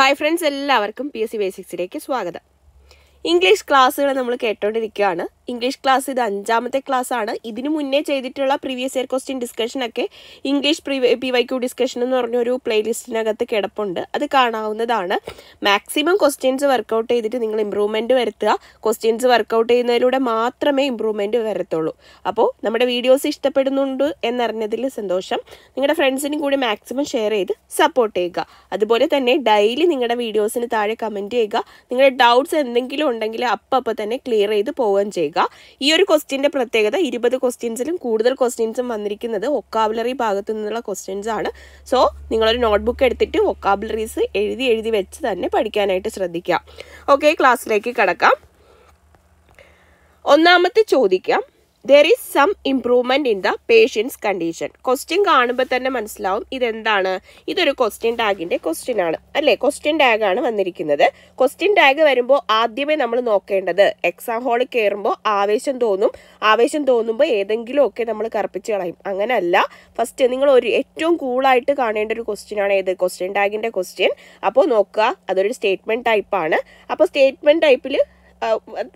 hi friends എല്ലാവർക്കും P S C ബേസിക്സിലേക്ക് സ്വാഗതം ഇംഗ്ലീഷ് ക്ലാസ്സുകൾ നമ്മൾ കേട്ടോണ്ടിരിക്കുകയാണ് ഇംഗ്ലീഷ് ക്ലാസ് ഇത് അഞ്ചാമത്തെ ക്ലാസ് ആണ് ഇതിനു മുന്നേ ചെയ്തിട്ടുള്ള പ്രീവിയസ് ഇയർ ക്വസ്റ്റ്യൻ ഡിസ്കഷൻ ഒക്കെ English P Y Q discussion എന്ന് പറഞ്ഞൊരു പ്ലേലിസ്റ്റിനകത്ത് കിടപ്പുണ്ട് അത് കാണാവുന്നതാണ് മാക്സിമം ക്വസ്റ്റ്യൻസ് വർക്ക്ഔട്ട് ചെയ്തിട്ട് നിങ്ങൾ ഇമ്പ്രൂവ്മെന്റ് വരുത്തുക ക്വസ്റ്റ്യൻസ് വർക്ക്ഔട്ട് ചെയ്യുന്നതിലൂടെ മാത്രമേ ഇമ്പ്രൂവ്മെന്റ് വരത്തുള്ളൂ അപ്പോൾ നമ്മുടെ വീഡിയോസ് ഇഷ്ടപ്പെടുന്നുണ്ട് എന്നറിഞ്ഞതിൽ സന്തോഷം നിങ്ങളുടെ ഫ്രണ്ട്സിനും കൂടി മാക്സിമം ഷെയർ ചെയ്ത് സപ്പോർട്ട് ചെയ്യുക അതുപോലെ തന്നെ ഡെയിലി നിങ്ങളുടെ വീഡിയോസിന് താഴെ കമൻറ്റ് ചെയ്യുക നിങ്ങളുടെ ഡൗട്ട്സ് എന്തെങ്കിലും ഉണ്ടെങ്കിൽ അപ്പം അപ്പം തന്നെ ക്ലിയർ ചെയ്ത് പോവുകയും ചെയ്യുക ഈ ഒരു ക്വസ്റ്റ്യൻ്റെ പ്രത്യേകത ഇരുപത് ക്വസ്റ്റ്യൻസിലും കൂടുതൽ ക്വസ്റ്റ്യൻസും വന്നിരിക്കുന്നത് വൊക്കാബുലറി ഭാഗത്തു നിന്നുള്ള ക്വസ്റ്റ്യൻസ് ആണ് സോ നിങ്ങളൊരു നോട്ട്ബുക്ക് എടുത്തിട്ട് വൊക്കാബുലറീസ് എഴുതി എഴുതി വെച്ച് തന്നെ പഠിക്കാനായിട്ട് ശ്രദ്ധിക്കുക ഓക്കെ ക്ലാസ്സിലേക്ക് കടക്കാം ഒന്നാമത്തെ ചോദിക്കാം there is some improvement in the patient's condition question കാണുമ്പോൾ തന്നെ മനസ്സിലാവും ഇതെന്താണ് ഇതൊരു ക്വസ്റ്റ്യൻ ടാഗിൻ്റെ ക്വസ്റ്റ്യൻ ആണ് അല്ലേ ക്വസ്റ്റ്യൻ ആണ് വന്നിരിക്കുന്നത് ക്വസ്റ്റ്യൻ ടാഗ് വരുമ്പോൾ ആദ്യമേ നമ്മൾ നോക്കേണ്ടത് എക്സാം ഹോളിൽ കയറുമ്പോൾ ആവേശം തോന്നും ആവേശം തോന്നുമ്പോൾ ഏതെങ്കിലുമൊക്കെ നമ്മൾ കറുപ്പിച്ച് കളയും അങ്ങനല്ല ഫസ്റ്റ് നിങ്ങൾ ഒരു ഏറ്റവും കൂളായിട്ട് കാണേണ്ട ഒരു ക്വസ്റ്റ്യൻ ആണ് ഏത് ക്വസ്റ്റ്യൻ ടാഗിൻ്റെ ക്വസ്റ്റ്യൻ അപ്പോൾ നോക്കുക അതൊരു സ്റ്റേറ്റ്മെൻറ്റ് ടൈപ്പാണ് അപ്പോൾ സ്റ്റേറ്റ്മെൻറ്റ് ടൈപ്പിൽ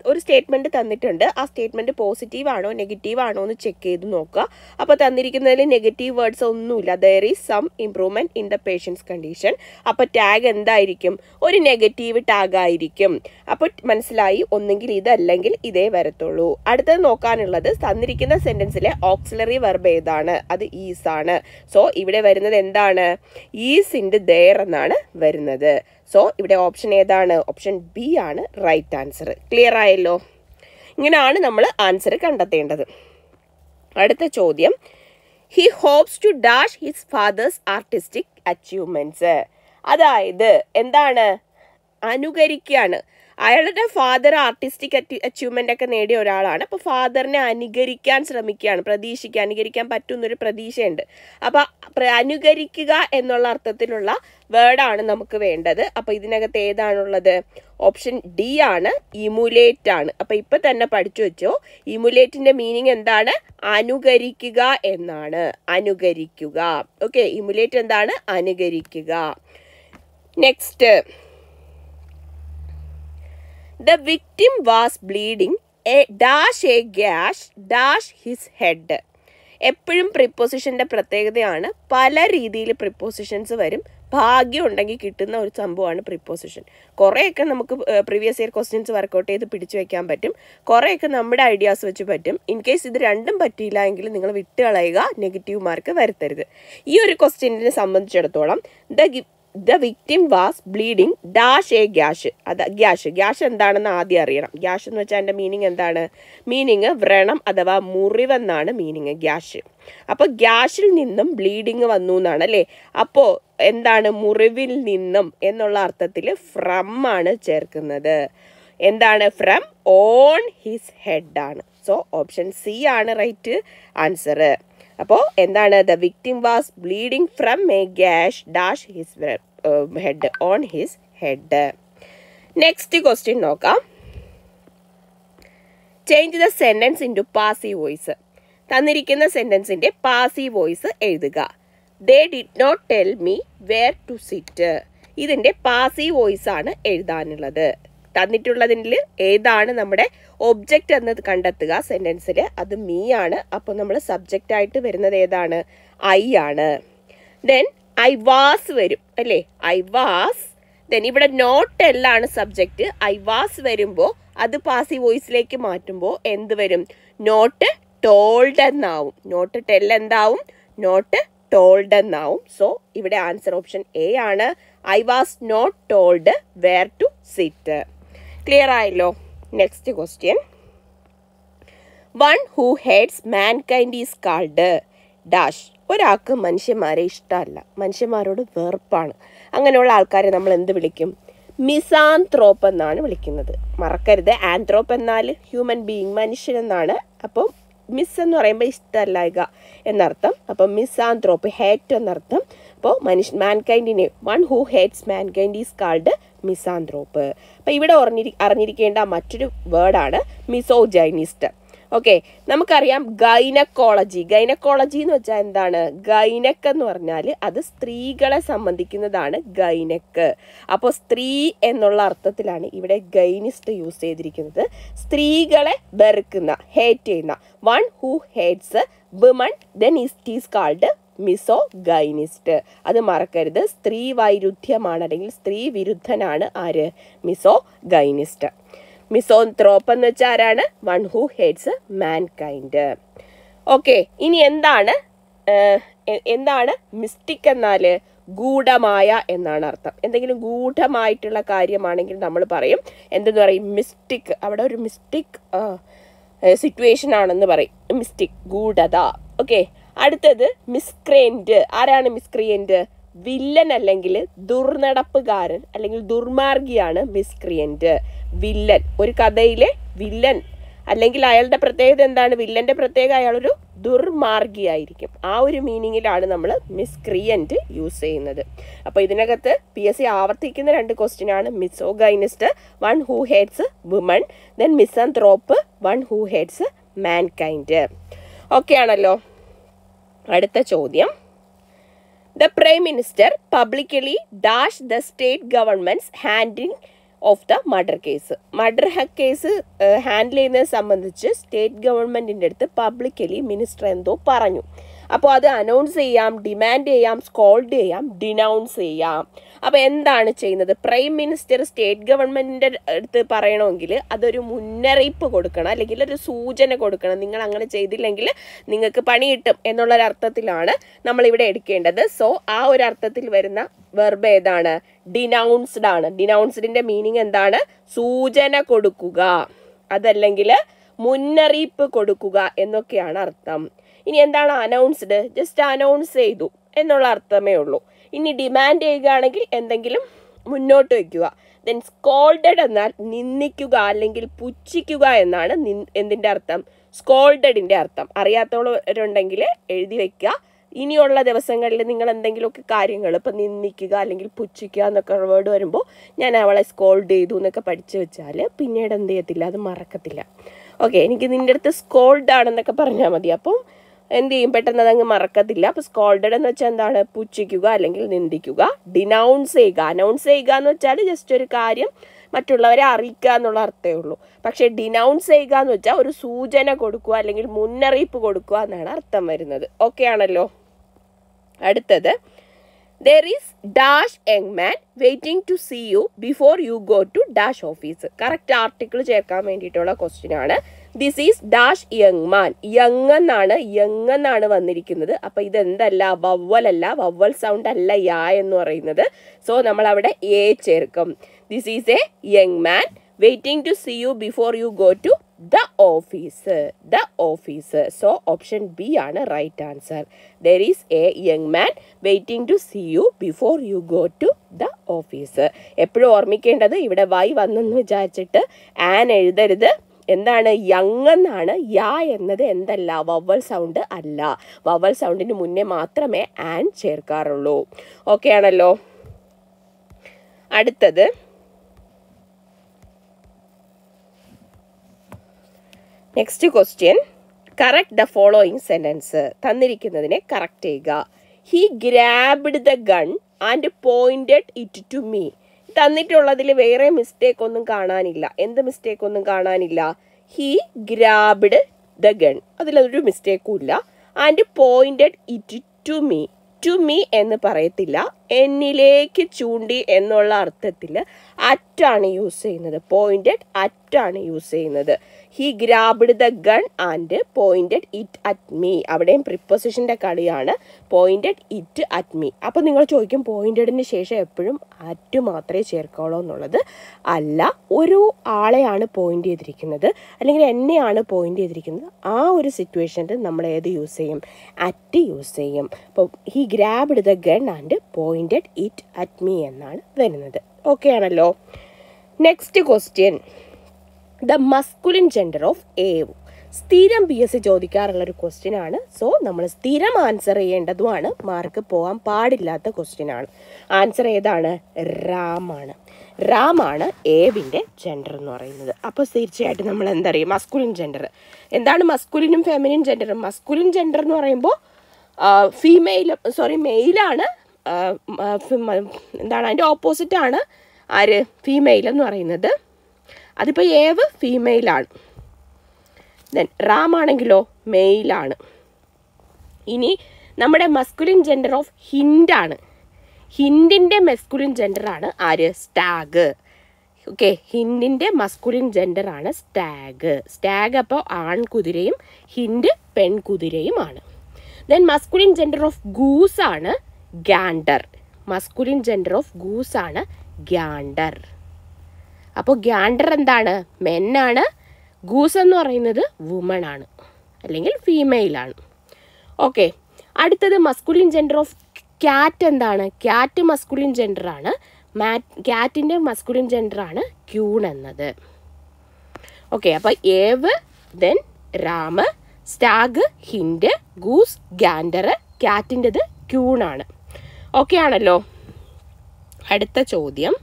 ഒരു സ്റ്റേറ്റ്മെൻറ്റ് തന്നിട്ടുണ്ട് ആ സ്റ്റേറ്റ്മെൻറ്റ് പോസിറ്റീവ് ആണോ നെഗറ്റീവ് ആണോ എന്ന് ചെക്ക് ചെയ്ത് നോക്കുക അപ്പോൾ തന്നിരിക്കുന്നതിൽ നെഗറ്റീവ് വേർഡ്സ് ഒന്നുമില്ല there is some improvement in the patient's condition അപ്പോൾ ടാഗ് എന്തായിരിക്കും ഒരു നെഗറ്റീവ് ടാഗ് ആയിരിക്കും അപ്പോൾ മനസ്സിലായി ഒന്നെങ്കിൽ ഇതല്ലെങ്കിൽ ഇതേ വരത്തുള്ളൂ അടുത്തത് നോക്കാനുള്ളത് തന്നിരിക്കുന്ന സെൻറ്റൻസിലെ ഓക്സിലറി വെർബ് ഏതാണ് അത് ഈസ് ആണ് സോ ഇവിടെ വരുന്നത് എന്താണ് ഈസ് ഇൻഡ് ദയർ എന്നാണ് വരുന്നത് സോ ഇവിടെ ഓപ്ഷൻ ഏതാണ് ഓപ്ഷൻ ബി ആണ് റൈറ്റ് ആൻസർ ക്ലിയർ ആയല്ലോ ഇങ്ങനെയാണ് നമ്മൾ ആൻസർ കണ്ടെത്തേണ്ടത് അടുത്ത ചോദ്യം he hopes to dash his father's artistic achievements അതായത് എന്താണ് അനുകരിക്കുകയാണ് അയാളുടെ ഫാദർ ആർട്ടിസ്റ്റിക് അച്ചീവ്മെന്റ് ഒക്കെ നേടിയ ഒരാളാണ് അപ്പോൾ ഫാദറിനെ അനുകരിക്കാൻ ശ്രമിക്കുകയാണ് പ്രതീക്ഷിക്കുക അനുകരിക്കാൻ പറ്റുന്നൊരു പ്രതീക്ഷയുണ്ട് അപ്പോൾ അനുകരിക്കുക എന്നുള്ള അർത്ഥത്തിലുള്ള വേർഡാണ് നമുക്ക് വേണ്ടത് അപ്പോൾ ഇതിനകത്ത് ഏതാണുള്ളത് ഓപ്ഷൻ ഡി ആണ് ഇമുലേറ്റ് ആണ് അപ്പോൾ ഇപ്പൊ തന്നെ പഠിച്ചു വെച്ചോ ഇമുലേറ്റിന്റെ മീനിങ് എന്താണ് അനുകരിക്കുക എന്നാണ് അനുകരിക്കുക ഓക്കെ ഇമുലേറ്റ് എന്താണ് അനുകരിക്കുക next the victim was bleeding a dash a gash dash his head എപ്പോഴും പ്രിപ്പോസിഷൻ്റെ പ്രത്യേകതയാണ് പല രീതിയിൽ പ്രിപ്പോസിഷൻസ് വരും ഭാഗ്യം ഉണ്ടെങ്കിൽ കിട്ടുന്ന ഒരു സംഭവമാണ് പ്രിപ്പോസിഷൻ കുറേയൊക്കെ നമുക്ക് പ്രീവിയസ് ഇയർ ക്വസ്റ്റ്യൻസ് വർക്കൗട്ട് ചെയ്ത് പിടിച്ചു വെക്കാൻ പറ്റും കുറേയൊക്കെ നമ്മുടെ ഐഡിയാസ് വെച്ച് പറ്റും ഇൻ കേസ് ഇത് രണ്ടും പറ്റിയില്ല എങ്കിൽ നിങ്ങൾ വിട്ടുകളയുക നെഗറ്റീവ് മാർക്ക് വരുത്തരുത് ഈ ഒരു ക്വസ്റ്റ്യനെ സംബന്ധിച്ചിടത്തോളം the the victim was bleeding dash a gash അത് ഗ്യാഷ് ഗ്യാഷ് എന്താണെന്ന് ആദ്യം അറിയണം ഗ്യാഷ് എന്ന് വെച്ചാൽ എൻ്റെ മീനിങ് എന്താണ് മീനിങ് വ്രണം അഥവാ മുറിവെന്നാണ് മീനിങ് ഗ്യാഷ് അപ്പോൾ ഗ്യാഷിൽ നിന്നും ബ്ലീഡിങ് വന്നു എന്നാണ് അല്ലേ അപ്പോൾ എന്താണ് മുറിവിൽ നിന്നും എന്നുള്ള അർത്ഥത്തിൽ ഫ്രം ആണ് ചേർക്കുന്നത് എന്താണ് ഫ്രം ഓൺ ഹിസ് ഹെഡ് ആണ് സോ ഓപ്ഷൻ സി ആണ് റൈറ്റ് ആൻസറ് അപ്പോൾ എന്താണ് the victim was bleeding from a gash dash his head on his head next question നോക്കാം change the sentence into passive voice തന്നിരിക്കുന്ന സെൻറ്റൻസിൻ്റെ passive voice എഴുതുക they did not tell me where to sit ഇതിൻ്റെ passive voice ആണ് എഴുതാനുള്ളത് തന്നിട്ടുള്ളതിൽ ഏതാണ് നമ്മുടെ object എന്ന് കണ്ടെത്തുക സെൻറ്റൻസിൽ അത് മീ ആണ് അപ്പോൾ നമ്മൾ സബ്ജക്റ്റ് ആയിട്ട് വരുന്നത് ഏതാണ് ഐ ആണ് ദെൻ ഐ വാസ് വരും അല്ലേ ഐ വാസ് ദെൻ ഇവിടെ നോട്ട് എല്ലാണ് സബ്ജക്റ്റ് ഐ വാസ് വരുമ്പോൾ അത് പാസി വോയിസിലേക്ക് മാറ്റുമ്പോൾ എന്ത് വരും നോട്ട് ടോൾഡ് എന്നാവും നോട്ട് ടെൽ എന്താവും നോട്ട് ടോൾഡ് എന്നാവും സോ ഇവിടെ ആൻസർ ഓപ്ഷൻ എ ആണ് I was not told where to sit clear ആയല്ലോ next question one who hates mankind is called dash ഒരാൾക്ക് മനുഷ്യന്മാരെ ഇഷ്ടമല്ല മനുഷ്യന്മാരോട് വെറുപ്പാണ് അങ്ങനെയുള്ള ആൾക്കാരെ നമ്മൾ എന്ത് വിളിക്കും മിസാൻത്രോപ്പ് എന്നാണ് വിളിക്കുന്നത് മറക്കരുത് ആൻത്രോപ്പ് എന്നാൽ ഹ്യൂമൻ ബീയിങ് മനുഷ്യൻ എന്നാണ് അപ്പം മിസ് എന്ന് പറയുമ്പോൾ ഇഷ്ടമല്ലായക എന്നർത്ഥം അപ്പം മിസാൻത്രോപ്പ് ഹേറ്റ് എന്നർത്ഥം അപ്പോൾ മനുഷ്യ മാൻകൈൻഡിനെ one who hates mankind is called misanthrope അപ്പം ഇവിടെ അറിഞ്ഞിരി അറിഞ്ഞിരിക്കേണ്ട മറ്റൊരു വേർഡാണ് മിസോജൈനിസ്റ്റ് ഓക്കെ നമുക്കറിയാം ഗൈനക്കോളജി ഗൈനക്കോളജി എന്ന് വെച്ചാൽ എന്താണ് ഗൈനക്ക് എന്ന് പറഞ്ഞാൽ അത് സ്ത്രീകളെ സംബന്ധിക്കുന്നതാണ് ഗൈനക്ക് അപ്പോൾ സ്ത്രീ എന്നുള്ള അർത്ഥത്തിലാണ് ഇവിടെ ഗൈനിസ്റ്റ് യൂസ് ചെയ്തിരിക്കുന്നത് സ്ത്രീകളെ വെറുക്കുന്ന ഹേറ്റ് ചെയ്യുന്ന one who hates women then ഇസ്റ്റ് ഈസ് കാൾഡ് മിസോ ഗൈനിസ്റ്റ് അത് മറക്കരുത് സ്ത്രീ വൈരുദ്ധ്യമാണ് അല്ലെങ്കിൽ സ്ത്രീ വിരുദ്ധനാണ് ആര് മിസോ ഗൈനിസ്റ്റ് മിസോ ത്രോപ്പ് എന്ന് വെച്ചാൽ ആരാണ് one who hates mankind okay ഇനി എന്താണ് എന്താണ് മിസ്റ്റിക് എന്നാൽ ഗൂഢമായ എന്നാണ് അർത്ഥം എന്തെങ്കിലും ഗൂഢമായിട്ടുള്ള കാര്യമാണെങ്കിൽ നമ്മൾ പറയും എന്തെന്ന് പറയും മിസ്റ്റിക് അവിടെ ഒരു മിസ്റ്റിക് സിറ്റുവേഷൻ ആണെന്ന് പറയും മിസ്റ്റിക് ഗൂഢത ഓക്കെ അടുത്തത് മിസ്ക്രേൻറ്റ് ആരാണ് മിസ്ക്രിയൻറ്റ് വില്ലൻ അല്ലെങ്കിൽ ദുർനടപ്പുകാരൻ അല്ലെങ്കിൽ ദുർമാർഗിയാണ് മിസ്ക്രിയൻറ്റ് വില്ലൻ ഒരു കഥയിലെ വില്ലൻ അല്ലെങ്കിൽ അയാളുടെ പ്രത്യേകത എന്താണ് വില്ലൻ്റെ പ്രത്യേക അയാളൊരു ദുർമാർഗിയായിരിക്കും ആ ഒരു മീനിങ്ങിലാണ് നമ്മൾ മിസ്ക്രിയൻറ്റ് യൂസ് ചെയ്യുന്നത് അപ്പോൾ ഇതിനകത്ത് പി എസ് സി ആവർത്തിക്കുന്ന രണ്ട് ക്വസ്റ്റ്യൻ ആണ് misogynist one who hates woman then ത്രോപ്പ് one who hates kind okay ആണല്ലോ അടുത്ത ചോദ്യം the prime minister publicly dash the state government's handling of the murder case murder case handle ചെയ്യുന്നത് സംബന്ധിച്ച് state ഗവൺമെൻറ്റിൻ്റെ അടുത്ത് പബ്ലിക്കലി മിനിസ്റ്റർ എന്തോ പറഞ്ഞു അപ്പോൾ അത് അനൗൺസ് ചെയ്യാം ഡിമാൻഡ് ചെയ്യാം സ്കോൾഡ് ചെയ്യാം ഡിനൗൺസ് ചെയ്യാം അപ്പോൾ എന്താണ് ചെയ്യുന്നത് പ്രൈം മിനിസ്റ്റർ സ്റ്റേറ്റ് ഗവൺമെൻറ്റിൻ്റെ അടുത്ത് പറയണമെങ്കിൽ അതൊരു മുന്നറിയിപ്പ് കൊടുക്കണം അല്ലെങ്കിൽ ഒരു സൂചന കൊടുക്കണം നിങ്ങൾ അങ്ങനെ ചെയ്തില്ലെങ്കിൽ നിങ്ങൾക്ക് പണി കിട്ടും എന്നുള്ളൊരർത്ഥത്തിലാണ് നമ്മളിവിടെ എടുക്കേണ്ടത് സോ ആ ഒരു അർത്ഥത്തിൽ വരുന്ന വെർബ് ഏതാണ് ഡിനൗൺസ്ഡ് ആണ് ഡിനൗൺസ്ഡിൻ്റെ മീനിങ് എന്താണ് സൂചന കൊടുക്കുക അതല്ലെങ്കിൽ മുന്നറിയിപ്പ് കൊടുക്കുക എന്നൊക്കെയാണ് അർത്ഥം ഇനി എന്താണ് അനൗൺസ്ഡ് ജസ്റ്റ് അനൗൺസ് ചെയ്തു എന്നുള്ള അർത്ഥമേ ഉള്ളൂ ഇനി ഡിമാൻഡ് ചെയ്യുകയാണെങ്കിൽ എന്തെങ്കിലും മുന്നോട്ട് വയ്ക്കുക ദെൻ സ്കോൾഡഡ് എന്നാൽ നിന്ദിക്കുക അല്ലെങ്കിൽ പുച്ഛിക്കുക എന്നാണ് നി എന്തിൻ്റെ അർത്ഥം സ്കോൾഡഡിൻ്റെ അർത്ഥം അറിയാത്തവരുണ്ടെങ്കിൽ എഴുതി വയ്ക്കുക ഇനിയുള്ള ദിവസങ്ങളിൽ നിങ്ങൾ എന്തെങ്കിലുമൊക്കെ കാര്യങ്ങൾ ഇപ്പം നിന്ദിക്കുക അല്ലെങ്കിൽ പുച്ഛിക്കുക എന്നൊക്കെ വേർഡ് വരുമ്പോൾ ഞാൻ അവളെ സ്കോൾഡ് ചെയ്തു എന്നൊക്കെ പഠിച്ചു വെച്ചാൽ പിന്നീട് എന്ത് ചെയ്യത്തില്ല അത് മറക്കത്തില്ല ഓക്കെ എനിക്ക് നിൻ്റെ അടുത്ത് സ്കോൾഡ് ആണെന്നൊക്കെ പറഞ്ഞാൽ മതി അപ്പം എന്ത് ചെയ്യും പെട്ടെന്ന് അതങ്ങ് മറക്കത്തില്ല അപ്പോൾ സ്കോൾഡഡ് എന്ന് വെച്ചാൽ എന്താണ് പുച്ഛിക്കുക അല്ലെങ്കിൽ നിന്ദിക്കുക ഡിനൗൺസ് ചെയ്യുക അനൗൺസ് ചെയ്യുക എന്ന് വെച്ചാൽ ജസ്റ്റ് ഒരു കാര്യം മറ്റുള്ളവരെ അറിയിക്കുക എന്നുള്ള അർത്ഥമേ ഉള്ളൂ പക്ഷേ ഡിനൗൺസ് ചെയ്യുക എന്ന് വെച്ചാൽ ഒരു സൂചന കൊടുക്കുക അല്ലെങ്കിൽ മുന്നറിയിപ്പ് കൊടുക്കുക എന്നാണ് അർത്ഥം വരുന്നത് ഓക്കെ ആണല്ലോ അടുത്തത് there is dash young man waiting to see you before you go to dash office correct article ചേർക്കാൻ വേണ്ടിയിട്ടുള്ള ക്വസ്റ്റ്യൻ ആണ് this is dash young man young എന്നാണ് യങ് എന്നാണ് വന്നിരിക്കുന്നത് അപ്പോൾ ഇതെന്തല്ല വവ്വൽ അല്ല വവ്വൽ സൗണ്ട് അല്ല യാ എന്ന് പറയുന്നത് സോ നമ്മൾ അവിടെ എ ചേർക്കും this is a young man waiting to see you before you go to the office the office so option B ആണ് right answer there is a young man waiting to see you before you go to the office എപ്പോഴും ഓർമ്മിക്കേണ്ടത് ഇവിടെ Y വന്നെന്ന് വിചാരിച്ചിട്ട് an എഴുതരുത് എന്താണ് young എന്നാണ് യാ എന്നത് എന്തല്ല വവൽ സൗണ്ട് അല്ല വവൽ സൗണ്ടിന് മുന്നേ മാത്രമേ ആൻ ചേർക്കാറുള്ളൂ ഓക്കെ ആണല്ലോ അടുത്തത് next question correct the following sentence തന്നിരിക്കുന്നതിനെ കറക്റ്റ് ചെയ്യുക he grabbed the gun and pointed it to me തന്നിട്ടുള്ളതിൽ വേറെ മിസ്റ്റേക്ക് ഒന്നും കാണാനില്ല എന്ത് മിസ്റ്റേക്ക് ഒന്നും കാണാനില്ല ഹി ഗ്രാബ്ഡ് ദ ഗൺ അതിലൊരു മിസ്റ്റേക്കും ഇല്ല and pointed it to me to me എന്ന് പറയത്തില്ല എന്നിലേക്ക് ചൂണ്ടി എന്നുള്ള അർത്ഥത്തിൽ അറ്റാണ് യൂസ് ചെയ്യുന്നത് പോയിന്റഡ് അറ്റാണ് യൂസ് ചെയ്യുന്നത് he grabbed the gun and pointed it at me അവിടെയും പ്രിപ്പൊസിഷൻ്റെ കളിയാണ് പോയിന്റഡ് ഇറ്റ് അറ്റ് മീ അപ്പോൾ നിങ്ങൾ ചോദിക്കും പോയിന്റഡിന് ശേഷം എപ്പോഴും അറ്റ് മാത്രമേ ചേർക്കുള്ളൂ എന്നുള്ളത് അല്ല ഒരു ആളെയാണ് പോയിന്റ് ചെയ്തിരിക്കുന്നത് അല്ലെങ്കിൽ എന്നെയാണ് പോയിന്റ് ചെയ്തിരിക്കുന്നത് ആ ഒരു സിറ്റുവേഷനിൽ നമ്മൾ ഏത് യൂസ് ചെയ്യും അറ്റ് യൂസ് ചെയ്യും അപ്പോൾ he grabbed the gun and point pointed it at me എന്നാണ് വരുന്നത് ഓക്കെ ആണല്ലോ next question the masculine gender of ewe സ്ഥിരം പി എസ് സി ഒരു ക്വസ്റ്റ്യൻ ആണ് സോ നമ്മൾ സ്ഥിരം ആൻസർ ചെയ്യേണ്ടതുമാണ് മാർക്ക് പോകാൻ പാടില്ലാത്ത ക്വസ്റ്റ്യൻ ആണ് ആൻസർ ഏതാണ് റാമാണ് റാമാണ് ഏവിൻ്റെ ജെൻഡർ എന്ന് പറയുന്നത് അപ്പോൾ തീർച്ചയായിട്ടും നമ്മൾ എന്തറിയും മസ്കുലിൻ ജെൻഡർ എന്താണ് മസ്കുലിനും ഫെമിനിൻ ജെൻഡറും മസ്കുലിൻ ജെൻഡർ എന്ന് പറയുമ്പോൾ ഫീമെയിൽ സോറി മെയിലാണ് എന്താണ് അതിൻ്റെ ഓപ്പോസിറ്റാണ് ആര് ഫീമെയിൽ എന്ന് പറയുന്നത് അതിപ്പോൾ ഏവ് ഫീമെയിലാണ് ദെൻ റാമാണെങ്കിലോ മെയിലാണ് ഇനി നമ്മുടെ മസ്കുലിൻ ജെൻഡർ ഓഫ് ഹിൻഡാണ് ഹിൻഡിൻ്റെ മസ്കുലിൻ ജെൻഡറാണ് ആര് സ്റ്റാഗ് ഓക്കെ ഹിൻഡിൻ്റെ മസ്കുലിൻ ജെൻഡറാണ് സ്റ്റാഗ് സ്റ്റാഗ് അപ്പോൾ ആൺകുതിരയും ഹിൻഡ് പെൺകുതിരയുമാണ് ദെൻ മസ്കുലിൻ ജെൻഡർ ഓഫ് ഗൂസാണ് gander masculine gender of goose ആണ് ഗ്യാണ്ടർ അപ്പോൾ ഗ്യാണ്ടർ എന്താണ് മെന്നാണ് ഗൂസ് എന്ന് പറയുന്നത് വുമൺ ആണ് അല്ലെങ്കിൽ ഫീമെയിൽ ആണ് ഓക്കെ അടുത്തത് മസ്കുലിൻ ജെൻഡർ ഓഫ് ക്യാറ്റ് എന്താണ് ക്യാറ്റ് മസ്കുലിൻ ജെൻഡർ ആണ് മാറ്റ് ക്യാറ്റിൻ്റെ മസ്കുലിൻ ജെൻഡർ ആണ് ക്യൂൺ എന്നത് ഓക്കെ അപ്പോൾ ewe then ram stag hind goose gander ക്യാറ്റിൻ്റെത് ക്യൂൺ ആണ് ഓക്കെ ആണല്ലോ അടുത്ത ചോദ്യം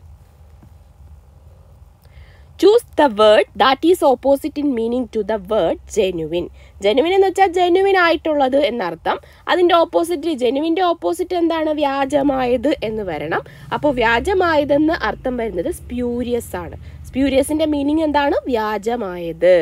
choose the word that is opposite in meaning to the word genuine genuine എന്ന് വെച്ചാൽ ജെനുവിൻ ആയിട്ടുള്ളത് എന്നർത്ഥം അതിൻ്റെ ഓപ്പോസിറ്റ് ജെനുവിൻ്റെ ഓപ്പോസിറ്റ് എന്താണ് വ്യാജമായത് എന്ന് വരണം അപ്പോൾ വ്യാജമായതെന്ന് അർത്ഥം വരുന്നത് സ്പ്യൂരിയസ് ആണ് സ്പ്യൂരിയസിൻ്റെ മീനിങ് എന്താണ് വ്യാജമായത്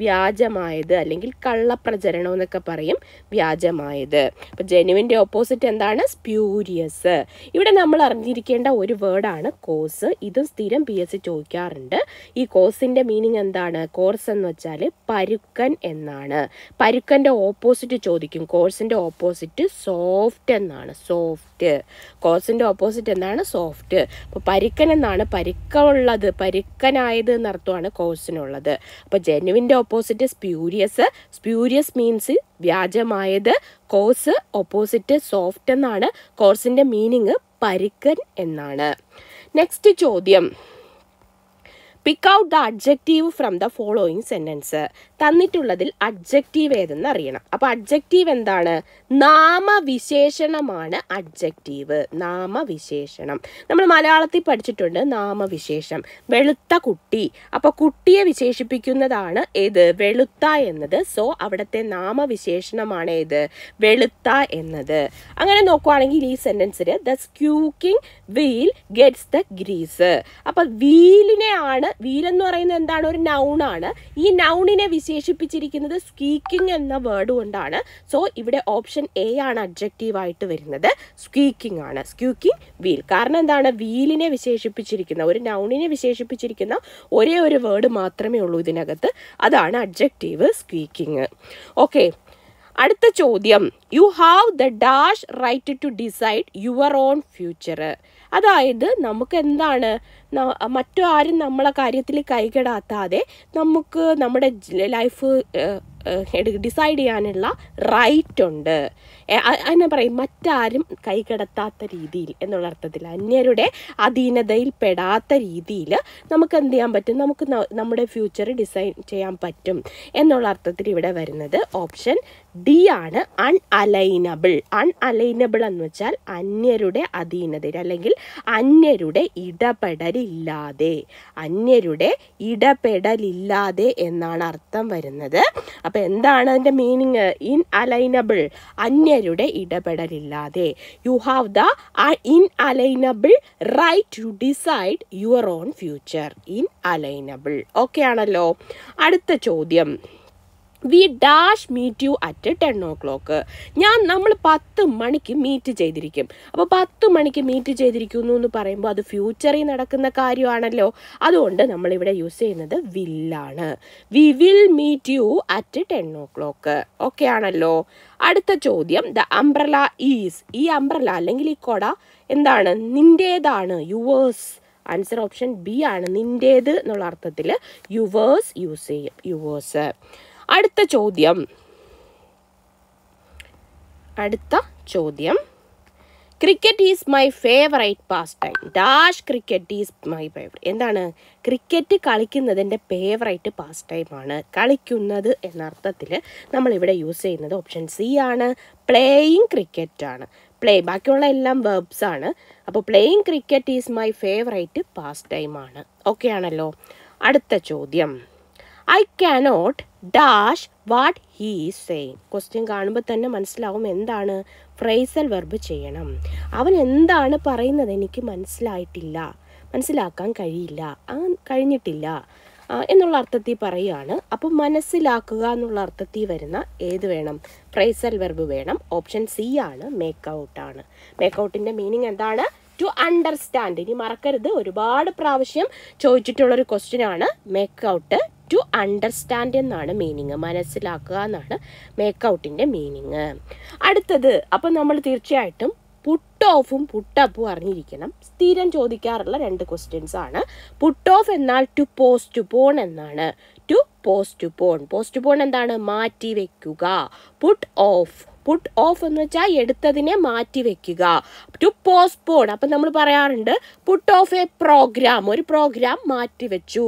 വ്യാജമായത് അല്ലെങ്കിൽ കള്ളപ്രചരണം എന്നൊക്കെ പറയും വ്യാജമായത് അപ്പോൾ ജെനുവിൻ്റെ ഓപ്പോസിറ്റ് എന്താണ് സ്പ്യൂരിയസ് ഇവിടെ നമ്മൾ അറിഞ്ഞിരിക്കേണ്ട ഒരു വേർഡാണ് കോഴ്സ് ഇതും സ്ഥിരം പി എസ് സി ചോദിക്കാറുണ്ട് ഈ കോഴ്സിൻ്റെ മീനിങ് എന്താണ് കോഴ്സ് എന്ന് വെച്ചാൽ പരുക്കൻ എന്നാണ് പരുക്കൻ്റെ ഓപ്പോസിറ്റ് ചോദിക്കും കോഴ്സിൻ്റെ ഓപ്പോസിറ്റ് സോഫ്റ്റ് എന്നാണ് സോഫ്റ്റ് കോഴ്സിൻ്റെ ഓപ്പോസിറ്റ് എന്താണ് സോഫ്റ്റ് അപ്പോൾ പരുക്കൻ എന്നാണ് പരുക്കമുള്ളത് പരുക്കനായത് എന്നർത്ഥമാണ് കോഴ്സിനുള്ളത് അപ്പോൾ ജെനുവിൻ്റെ ഓപ്പോസിറ്റ് സ്പ്യൂരിയസ് സ്പ്യൂരിയസ് മീൻസ് വ്യാജമായത് കോഴ്സ് ഓപ്പോസിറ്റ് സോഫ്റ്റ് എന്നാണ് കോഴ്സിൻ്റെ മീനിങ് പരുക്കൻ എന്നാണ് നെക്സ്റ്റ് ചോദ്യം pick out the adjective from the following sentence തന്നിട്ടുള്ളതിൽ അഡ്ജക്റ്റീവ് ഏതെന്ന് അറിയണം അപ്പോൾ അഡ്ജക്റ്റീവ് എന്താണ് നാമവിശേഷണമാണ് അഡ്ജക്റ്റീവ് നാമവിശേഷണം നമ്മൾ മലയാളത്തിൽ പഠിച്ചിട്ടുണ്ട് നാമവിശേഷം വെളുത്ത കുട്ടി അപ്പോൾ കുട്ടിയെ വിശേഷിപ്പിക്കുന്നതാണ് ഏത് വെളുത്ത എന്നത് സോ അവിടുത്തെ നാമവിശേഷണമാണ് ഏത് വെളുത്ത എന്നത് അങ്ങനെ നോക്കുവാണെങ്കിൽ ഈ സെൻറ്റൻസിൽ the squeaking wheel gets the grease അപ്പോൾ വീലിനെ ആണ് വീൽ എന്ന് പറയുന്നത് എന്താണ് ഒരു നൗണാണ് ഈ നൗണിനെ വിശേഷിപ്പിച്ചിരിക്കുന്നത് സ്കീക്കിംഗ് എന്ന വേർഡ് കൊണ്ടാണ് സോ ഇവിടെ ഓപ്ഷൻ എ ആണ് അഡ്ജക്റ്റീവ് ആയിട്ട് വരുന്നത് സ്കീക്കിംഗ് ആണ് സ്ക്യൂക്കിംഗ് വീൽ കാരണം എന്താണ് വീലിനെ വിശേഷിപ്പിച്ചിരിക്കുന്ന ഒരു നൗണിനെ വിശേഷിപ്പിച്ചിരിക്കുന്ന ഒരേ ഒരു വേർഡ് മാത്രമേ ഉള്ളൂ ഇതിനകത്ത് അതാണ് അഡ്ജക്റ്റീവ് സ്കീക്കിംഗ് ഓക്കെ അടുത്ത ചോദ്യം you have the dash right to decide your own future അതായത് നമുക്ക് എന്താണ് മറ്റു ആരും നമ്മളെ കാര്യത്തിൽ കൈകെടാത്താതെ നമുക്ക് നമ്മുടെ ലൈഫ് ഡിസൈഡ് ചെയ്യാനുള്ള റൈറ്റ് ഉണ്ട് അതിനെ പറയും മറ്റാരും കൈകടത്താത്ത രീതിയിൽ എന്നുള്ള അർത്ഥത്തിൽ അന്യരുടെ അധീനതയിൽ പെടാത്ത രീതിയിൽ നമുക്ക് എന്ത് ചെയ്യാൻ പറ്റും നമുക്ക് നമ്മുടെ ഫ്യൂച്ചർ ഡിസൈൻ ചെയ്യാൻ പറ്റും എന്നുള്ള അർത്ഥത്തിൽ ഇവിടെ വരുന്നത് ഓപ്ഷൻ ഡി ആണ് അൺഅലൈനബിൾ അൺഅലൈനബിൾ എന്ന് വെച്ചാൽ അന്യരുടെ അധീനതയിൽ അല്ലെങ്കിൽ അന്യരുടെ ഇടപെടലില്ലാതെ അന്യരുടെ ഇടപെടലില്ലാതെ എന്നാണ് അർത്ഥം വരുന്നത് അപ്പോൾ എന്താണ് അതിൻ്റെ മീനിങ് ഇൻ അലൈനബിൾ അന്യരുടെ ഇടപെടലില്ലാതെ you have the inalienable right to decide your own future inalienable okay ആണല്ലോ അടുത്ത ചോദ്യം we dash meet you at ten o'clock ഞാൻ നമ്മൾ പത്ത് മണിക്ക് മീറ്റ് ചെയ്തിരിക്കും അപ്പോൾ പത്ത് മണിക്ക് മീറ്റ് ചെയ്തിരിക്കുന്നു എന്ന് പറയുമ്പോൾ അത് ഫ്യൂച്ചറിൽ നടക്കുന്ന കാര്യമാണല്ലോ അതുകൊണ്ട് നമ്മളിവിടെ യൂസ് ചെയ്യുന്നത് വില്ലാണ് we will meet you at ten o'clock okay ആണല്ലോ അടുത്ത ചോദ്യം ദ അംബ്രല ഈസ് ഈ അംബ്രല അല്ലെങ്കിൽ ഈ കൊട എന്താണ് നിൻ്റേതാണ് യുവേഴ്സ് ആൻസർ ഓപ്ഷൻ ബി ആണ് നിൻ്റേത് എന്നുള്ള അർത്ഥത്തിൽ യുവേഴ്സ് യൂസ് ചെയ്യും യുവേഴ്സ് അടുത്ത ചോദ്യം അടുത്ത ചോദ്യം cricket is my favourite pastime dash cricket is my favourite എന്താണ് ക്രിക്കറ്റ് കളിക്കുന്നത് എൻ്റെ ഫേവറേറ്റ് പാസ് ടൈമാണ് കളിക്കുന്നത് എന്ന അർത്ഥത്തിൽ നമ്മളിവിടെ യൂസ് ചെയ്യുന്നത് ഓപ്ഷൻ സി ആണ് പ്ലേയിങ് ക്രിക്കറ്റ് ആണ് പ്ലേ ബാക്കിയുള്ള എല്ലാം വെർബ്സ് ആണ് അപ്പോൾ playing cricket is my favourite പാസ് ടൈമാണ് ഓക്കെ ആണല്ലോ അടുത്ത ചോദ്യം I cannot dash what he same question കാണുമ്പോൾ തന്നെ മനസ്സിലാവും എന്താണ് ഫ്രൈസൽ വെർബ് ചെയ്യണം അവൻ എന്താണ് പറയുന്നത് എനിക്ക് മനസ്സിലായിട്ടില്ല മനസ്സിലാക്കാൻ കഴിയില്ല കഴിഞ്ഞിട്ടില്ല എന്നുള്ള അർത്ഥത്തിൽ പറയുകയാണ് അപ്പോൾ മനസ്സിലാക്കുക എന്നുള്ള അർത്ഥത്തിൽ വരുന്ന ഏത് വേണം ഫ്രൈസൽ വെർബ് വേണം ഓപ്ഷൻ സി ആണ് മേക്കൗട്ടാണ് മേക്കൗട്ടിൻ്റെ മീനിങ് എന്താണ് ടു അണ്ടർസ്റ്റാൻഡ് ഇനി മറക്കരുത് ഒരുപാട് പ്രാവശ്യം ചോദിച്ചിട്ടുള്ളൊരു ക്വസ്റ്റ്യൻ ആണ് മേക്കൗട്ട് ടു അണ്ടർസ്റ്റാൻഡ് എന്നാണ് മീനിങ് മനസ്സിലാക്കുക എന്നാണ് മേക്ക് മീനിങ് അടുത്തത് അപ്പം നമ്മൾ തീർച്ചയായിട്ടും പുട്ട് ഓഫും പുട്ടപ്പും അറിഞ്ഞിരിക്കണം സ്ഥിരം ചോദിക്കാറുള്ള രണ്ട് ക്വസ്റ്റ്യൻസ് ആണ് പുട്ട് ഓഫ് എന്നാൽ ടു പോസ്റ്റ് പോൺ എന്നാണ് to postpone postpone എന്താണ് മാറ്റി വെക്കുക പുട്ട് ഓഫ് പുട്ട് ഓഫ് എന്ന് വെച്ചാൽ എടുത്തതിനെ മാറ്റി വെക്കുക ടു പോസ്റ്റ്പോൺ അപ്പം നമ്മൾ പറയാറുണ്ട് പുട്ട് ഓഫ് എ പ്രോഗ്രാം ഒരു പ്രോഗ്രാം മാറ്റി വെച്ചു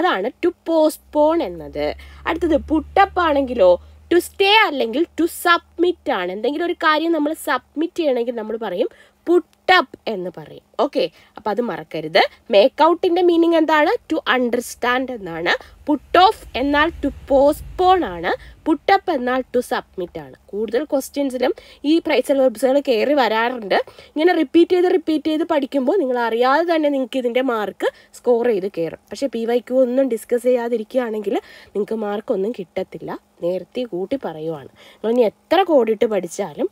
അതാണ് ടു പോസ്റ്റ്പോൺ എന്നത് അടുത്തത് പുട്ടപ്പ് ആണെങ്കിലോ ടു സ്റ്റേ അല്ലെങ്കിൽ ടു സബ്മിറ്റ് ആണ് എന്തെങ്കിലും ഒരു കാര്യം നമ്മൾ സബ്മിറ്റ് ചെയ്യണമെങ്കിൽ നമ്മൾ പറയും പുട്ടപ്പ് എന്ന് പറയും ഓക്കെ അപ്പം അത് മറക്കരുത് മേക്കൗട്ടിൻ്റെ മീനിങ് എന്താണ് ടു അണ്ടർസ്റ്റാൻഡ് എന്നാണ് പുട്ട് ഓഫ് എന്നാൽ ടു പോസ്റ്റ്പോൺ ആണ് പുട്ടപ്പ് എന്നാൽ ടു സബ്മിറ്റ് ആണ് കൂടുതൽ ക്വസ്റ്റ്യൻസിലും ഈ പ്രൈസൽ വെബ്സുകൾ കയറി വരാറുണ്ട് ഇങ്ങനെ റിപ്പീറ്റ് ചെയ്ത് റിപ്പീറ്റ് ചെയ്ത് പഠിക്കുമ്പോൾ നിങ്ങൾ അറിയാതെ തന്നെ നിങ്ങൾക്ക് ഇതിൻ്റെ മാർക്ക് സ്കോർ ചെയ്ത് കയറും പക്ഷേ പി വൈ ക്യൂ ഒന്നും ഡിസ്കസ് ചെയ്യാതിരിക്കുകയാണെങ്കിൽ നിങ്ങൾക്ക് മാർക്കൊന്നും കിട്ടത്തില്ല നേരത്തെ കൂട്ടി പറയുവാണ് നിങ്ങൾ ഇനി എത്ര കോടിട്ട് പഠിച്ചാലും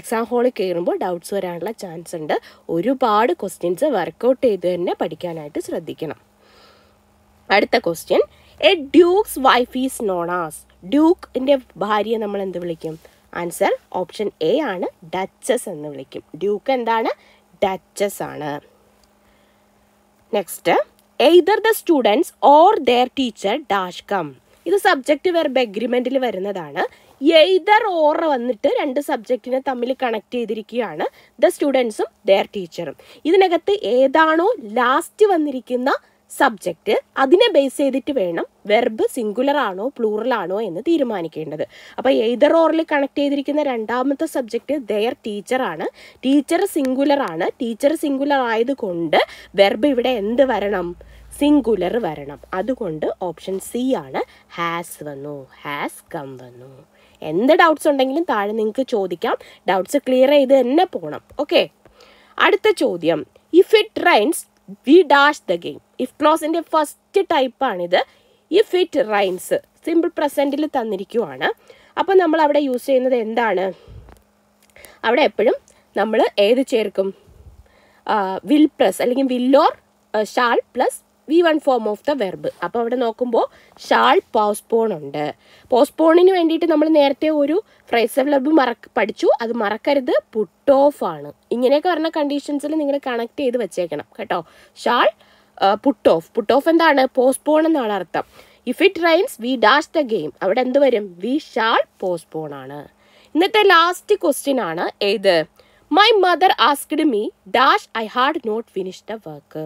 എക്സാം ഹാളിൽ കയറുമ്പോൾ ഡൗട്ട്സ് വരാനുള്ള ചാൻസ് ഉണ്ട് ഒരുപാട് ക്വസ്റ്റ്യൻസ് വർക്കൗട്ട് ചെയ്ത് തന്നെ പഠിക്കാനായിട്ട് ശ്രദ്ധിക്കണം അടുത്ത question a duke's wife is known as ഡ്യൂക്കിൻ്റെ ഭാര്യയെ നമ്മൾ എന്ത് വിളിക്കും ആൻസർ ഓപ്ഷൻ എ ആണ് ഡച്ചസ് എന്ന് വിളിക്കും ഡ്യൂക്ക് എന്താണ് ഡച്ചസ് ആണ് next either the students or their teacher dash come ഇത് സബ്ജക്റ്റ് വെർബ് എഗ്രിമെൻറ്റിൽ വരുന്നതാണ് എയ്തർ ഓർ വന്നിട്ട് രണ്ട് സബ്ജക്റ്റിനെ തമ്മിൽ കണക്ട് ചെയ്തിരിക്കുകയാണ് ദ സ്റ്റുഡൻസും ദെയർ ടീച്ചറും ഇതിനകത്ത് ഏതാണോ ലാസ്റ്റ് വന്നിരിക്കുന്ന സബ്ജക്റ്റ് അതിനെ ബേസ് ചെയ്തിട്ട് വേണം വെർബ് സിംഗുലർ ആണോ പ്ലൂറൽ ആണോ എന്ന് തീരുമാനിക്കേണ്ടത് അപ്പോൾ എയ്തർ ഓറിൽ കണക്ട് ചെയ്തിരിക്കുന്ന രണ്ടാമത്തെ സബ്ജക്റ്റ് ദെയർ ആണ് ടീച്ചർ സിംഗുലർ ആണ് ടീച്ചർ സിംഗുലർ ആയതുകൊണ്ട് വെർബ് ഇവിടെ എന്ത് വരണം സിംഗുലർ വരണം അതുകൊണ്ട് ഓപ്ഷൻ സി ആണ് ഹാസ് വന്നു ഹാസ് കം വന്നു എന്ത് ഡൗട്ട്സ് ഉണ്ടെങ്കിലും താഴെ നിങ്ങൾക്ക് ചോദിക്കാം ഡൗട്ട്സ് ക്ലിയർ ചെയ്ത് തന്നെ പോകണം ഓക്കെ അടുത്ത ചോദ്യം if it rains we dash the game if ക്ലോസിൻ്റെ ഫസ്റ്റ് ടൈപ്പാണിത് ഇഫ് ഇറ്റ് റൈംസ് സിമ്പിൾ പ്രസൻറ്റിൽ തന്നിരിക്കുവാണ് അപ്പോൾ നമ്മൾ അവിടെ യൂസ് ചെയ്യുന്നത് എന്താണ് അവിടെ എപ്പോഴും നമ്മൾ ഏത് ചേർക്കും വിൽ പ്ലസ് അല്ലെങ്കിൽ will or shall plus V one form of the verb അപ്പോൾ അവിടെ നോക്കുമ്പോൾ ഷാൾ പോസ്പോൺ ഉണ്ട് പോസ്പോണിന് വേണ്ടിയിട്ട് നമ്മൾ നേരത്തെ ഒരു ഫ്രൈസ് വെർബ് മറക്ക് പഠിച്ചു അത് മറക്കരുത് പുട്ട് ഓഫ് ആണ് ഇങ്ങനെയൊക്കെ പറഞ്ഞ കണ്ടീഷൻസിൽ നിങ്ങൾ കണക്ട് ചെയ്ത് വെച്ചേക്കണം കേട്ടോ shall put off put off എന്താണ് പോസ്റ്റ്പോൺ എന്നാണ് അർത്ഥം if it rains we dash the game അവിടെ എന്ത് വരും വി ഷാൾ പോസ്റ്റ്പോൺ ആണ് ഇന്നത്തെ ലാസ്റ്റ് ക്വസ്റ്റ്യൻ ആണ് ഏത് my mother asked me dash I had not finish the work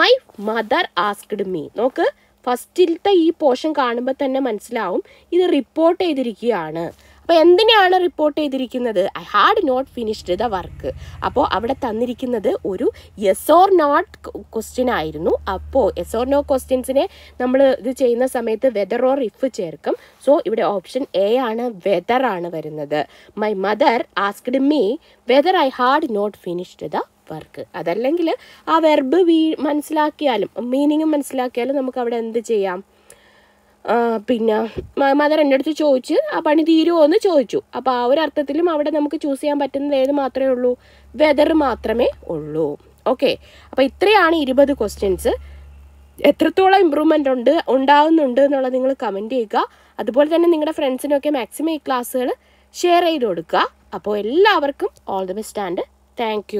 my mother asked me നോക്ക് ഫസ്റ്റിലത്തെ ഈ പോർഷൻ കാണുമ്പോൾ തന്നെ മനസ്സിലാവും ഇത് റിപ്പോർട്ട് ചെയ്തിരിക്കുകയാണ് അപ്പോൾ എന്തിനാണ് റിപ്പോർട്ട് ചെയ്തിരിക്കുന്നത് I had not finished the work അപ്പോൾ അവിടെ തന്നിരിക്കുന്നത് ഒരു യെസ് ഓർ നോട്ട് ക്വസ്റ്റ്യൻ ആയിരുന്നു അപ്പോൾ യെസ് ഓർ നോ ക്വസ്റ്റ്യൻസിനെ നമ്മൾ ഇത് ചെയ്യുന്ന സമയത്ത് വെതർ ഓർ ഇഫ് ചേർക്കും സോ ഇവിടെ ഓപ്ഷൻ എ ആണ് വെതർ ആണ് വരുന്നത് my mother asked me whether I had not finished the work അതല്ലെങ്കിൽ ആ വെർബ് വീ മനസ്സിലാക്കിയാലും മീനിങ് മനസ്സിലാക്കിയാലും നമുക്ക് അവിടെ എന്ത് ചെയ്യാം പിന്നെ മദർ എൻ്റെ അടുത്ത് ചോദിച്ച് ആ പണി തീരുമോ എന്ന് ചോദിച്ചു അപ്പോൾ ആ ഒരു അർത്ഥത്തിലും അവിടെ നമുക്ക് ചൂസ് ചെയ്യാൻ പറ്റുന്നത് ഏത് മാത്രമേ ഉള്ളൂ വെതർ മാത്രമേ ഉള്ളൂ ഓക്കെ അപ്പോൾ ഇത്രയാണ് ഇരുപത് ക്വസ്റ്റ്യൻസ് എത്രത്തോളം ഇമ്പ്രൂവ്മെൻ്റ് ഉണ്ട് ഉണ്ടാവുന്നുണ്ട് എന്നുള്ളത് നിങ്ങൾ കമൻറ്റ് ചെയ്യുക അതുപോലെ തന്നെ നിങ്ങളുടെ ഫ്രണ്ട്സിനൊക്കെ മാക്സിമം ഈ ക്ലാസ്സുകൾ ഷെയർ ചെയ്ത് കൊടുക്കുക അപ്പോൾ എല്ലാവർക്കും all the best and thank